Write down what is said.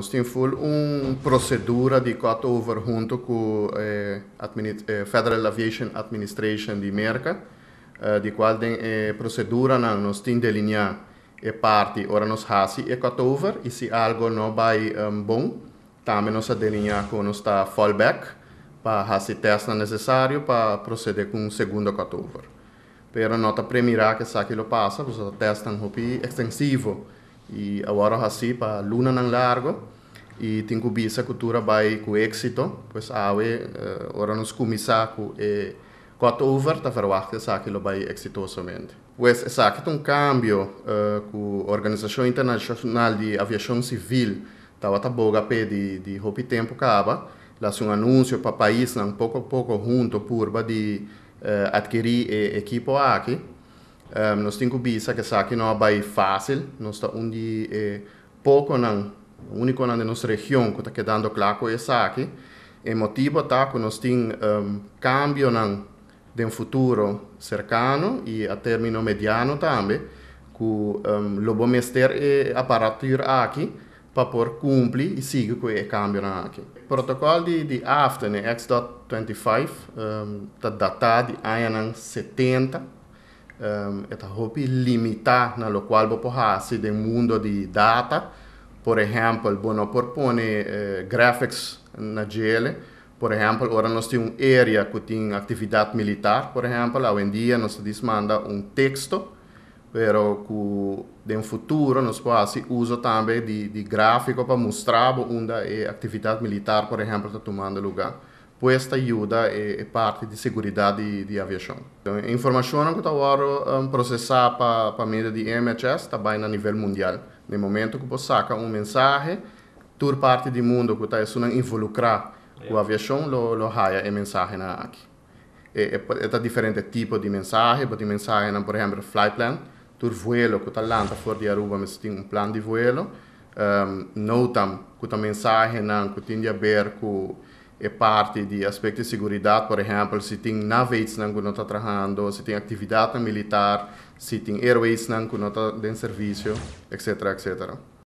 Nós temos uma procedura de quatro over junto com eh, a eh, Federal Aviation Administration de Merca, eh, de qual a eh, procedura na nós temos delinear e parte ora nós hasi e quatro over e se algo não vai um, ehm, bom, também nós delinear com o tá fallback para fazer teste necessário para proceder com um segundo quatro over. a nota primeira que que lo passa, você testa um extensivo e agora assim para luna não largo e tem que essa cultura vai com êxito pois awe uh, eh, ora nos começar com eh, cut over tá verwacht essa que vai exitosamente pois essa é que um cambio uh, com a organização internacional de aviação civil tava tá boga pe de de hopi tempo caba lá né? um anúncio para país não pouco a pouco junto por de uh, adquirir eh, equipo aqui um, ehm, nos tinku bisa ke saki no bai fácil nos ta undi eh, poco nan unico nan de nos región ko ta quedando claco e saki e motivo ta ko nos tin um, ehm, cambio nan de un futuro cercano e a termino mediano tambe ku um, ehm, lobo mester e apparatur aki pa por cumpli i sig ku e cambio nan aki protocol di di aften e x.25 um, ta data di ayanan 70 um, esta hobby limitar na lo qual vou hasi de mundo de data por exemplo bueno propone eh, graphics na GL por exemplo ora nós temos um área que tem atividade militar por exemplo hoje em dia nós desmanda um texto pero que de um futuro nós podemos uso também de, de gráfico para mostrar onde a atividade militar por exemplo está tomando lugar questa aiuta e parte de sicurezza di, di aviazione. L'informazione então, che ora é um, processa para a medio de MHS está a nível mundial no momento que você saca um mensagem toda parte del mondo che sta involucrando é. com aviação lo, lo ha il messaggio aqui E, e, e é tá differenti tipi de messaggi, per messaggi, flight plan, tur vuelo que sta lanta fora de Aruba, ma tem um plan de vuelo, um, ehm, notam mensagem não que tem de haver com é parte de aspectos de segurança, por exemplo, se tem navios que não está trabalhando, se tem atividade militar, se tem airways que não está em serviço, etc, etc.